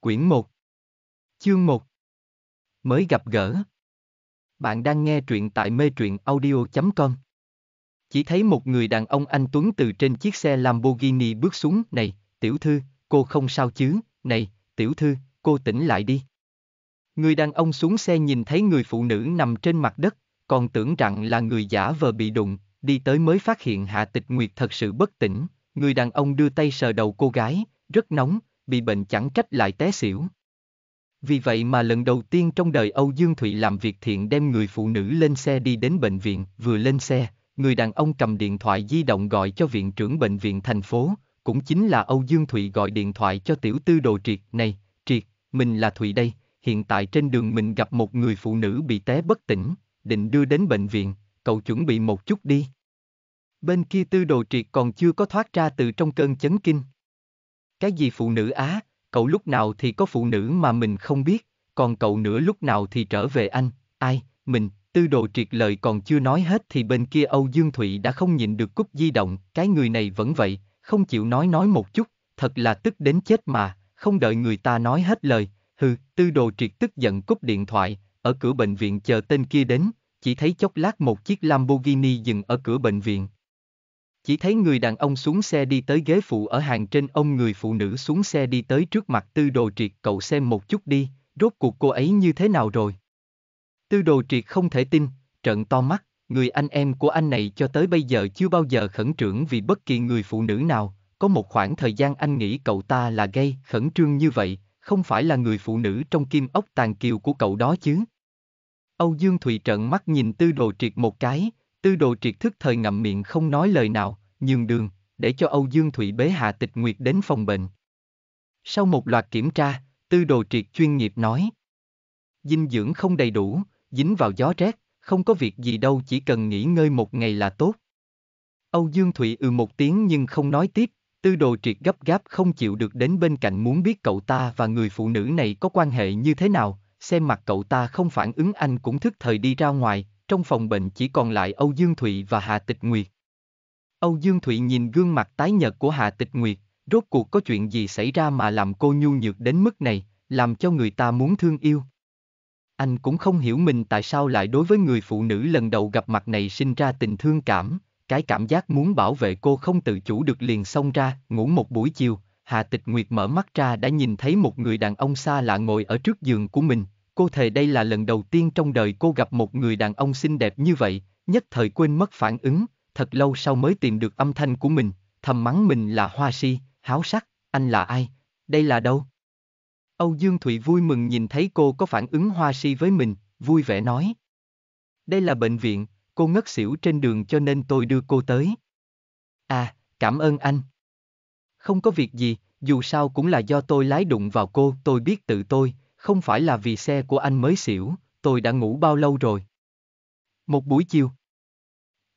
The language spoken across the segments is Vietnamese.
Quyển 1 Chương 1 Mới gặp gỡ Bạn đang nghe truyện tại mê truyện audio.com Chỉ thấy một người đàn ông anh Tuấn từ trên chiếc xe Lamborghini bước xuống Này, tiểu thư, cô không sao chứ, này, tiểu thư, cô tỉnh lại đi Người đàn ông xuống xe nhìn thấy người phụ nữ nằm trên mặt đất Còn tưởng rằng là người giả vờ bị đụng Đi tới mới phát hiện Hạ Tịch Nguyệt thật sự bất tỉnh Người đàn ông đưa tay sờ đầu cô gái Rất nóng, bị bệnh chẳng cách lại té xỉu. Vì vậy mà lần đầu tiên trong đời Âu Dương Thụy làm việc thiện đem người phụ nữ lên xe đi đến bệnh viện, vừa lên xe, người đàn ông cầm điện thoại di động gọi cho viện trưởng bệnh viện thành phố, cũng chính là Âu Dương Thụy gọi điện thoại cho tiểu tư đồ triệt, này, triệt, mình là Thụy đây, hiện tại trên đường mình gặp một người phụ nữ bị té bất tỉnh, định đưa đến bệnh viện, cậu chuẩn bị một chút đi. Bên kia tư đồ triệt còn chưa có thoát ra từ trong cơn chấn kinh. Cái gì phụ nữ Á, cậu lúc nào thì có phụ nữ mà mình không biết, còn cậu nữa lúc nào thì trở về anh, ai, mình, tư đồ triệt lời còn chưa nói hết thì bên kia Âu Dương Thụy đã không nhịn được cúp di động, cái người này vẫn vậy, không chịu nói nói một chút, thật là tức đến chết mà, không đợi người ta nói hết lời, hừ, tư đồ triệt tức giận cúp điện thoại, ở cửa bệnh viện chờ tên kia đến, chỉ thấy chốc lát một chiếc Lamborghini dừng ở cửa bệnh viện, chỉ thấy người đàn ông xuống xe đi tới ghế phụ ở hàng trên ông người phụ nữ xuống xe đi tới trước mặt tư đồ triệt cậu xem một chút đi, rốt cuộc cô ấy như thế nào rồi. Tư đồ triệt không thể tin, trợn to mắt, người anh em của anh này cho tới bây giờ chưa bao giờ khẩn trương vì bất kỳ người phụ nữ nào, có một khoảng thời gian anh nghĩ cậu ta là gay, khẩn trương như vậy, không phải là người phụ nữ trong kim ốc tàn kiều của cậu đó chứ. Âu Dương Thụy trợn mắt nhìn tư đồ triệt một cái, Tư đồ triệt thức thời ngậm miệng không nói lời nào, nhường đường, để cho Âu Dương Thụy bế Hạ Tịch Nguyệt đến phòng bệnh. Sau một loạt kiểm tra, tư đồ triệt chuyên nghiệp nói. Dinh dưỡng không đầy đủ, dính vào gió rét, không có việc gì đâu chỉ cần nghỉ ngơi một ngày là tốt. Âu Dương Thụy ừ một tiếng nhưng không nói tiếp, tư đồ triệt gấp gáp không chịu được đến bên cạnh muốn biết cậu ta và người phụ nữ này có quan hệ như thế nào, xem mặt cậu ta không phản ứng anh cũng thức thời đi ra ngoài, trong phòng bệnh chỉ còn lại Âu Dương Thụy và Hà Tịch Nguyệt. Âu Dương Thụy nhìn gương mặt tái nhợt của Hà Tịch Nguyệt, rốt cuộc có chuyện gì xảy ra mà làm cô nhu nhược đến mức này, làm cho người ta muốn thương yêu. Anh cũng không hiểu mình tại sao lại đối với người phụ nữ lần đầu gặp mặt này sinh ra tình thương cảm, cái cảm giác muốn bảo vệ cô không tự chủ được liền xông ra, ngủ một buổi chiều, Hà Tịch Nguyệt mở mắt ra đã nhìn thấy một người đàn ông xa lạ ngồi ở trước giường của mình, cô thề đây là lần đầu tiên trong đời cô gặp một người đàn ông xinh đẹp như vậy, nhất thời quên mất phản ứng, thật lâu sau mới tìm được âm thanh của mình, thầm mắng mình là hoa si, háo sắc, anh là ai, đây là đâu? Âu Dương Thụy vui mừng nhìn thấy cô có phản ứng hoa si với mình, vui vẻ nói. Đây là bệnh viện, cô ngất xỉu trên đường cho nên tôi đưa cô tới. À, cảm ơn anh. Không có việc gì, dù sao cũng là do tôi lái đụng vào cô, tôi biết tự tôi, không phải là vì xe của anh mới xỉu, tôi đã ngủ bao lâu rồi? Một buổi chiều.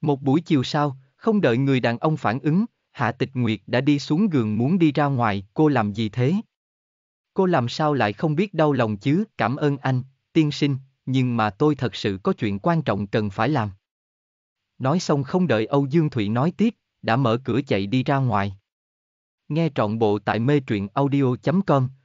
Một buổi chiều sau, không đợi người đàn ông phản ứng, Hạ Tịch Nguyệt đã đi xuống giường muốn đi ra ngoài, cô làm gì thế? Cô làm sao lại không biết đau lòng chứ, cảm ơn anh, tiên sinh, nhưng mà tôi thật sự có chuyện quan trọng cần phải làm. Nói xong không đợi Âu Dương Thụy nói tiếp, đã mở cửa chạy đi ra ngoài. Nghe trọn bộ tại mê truyện audio.com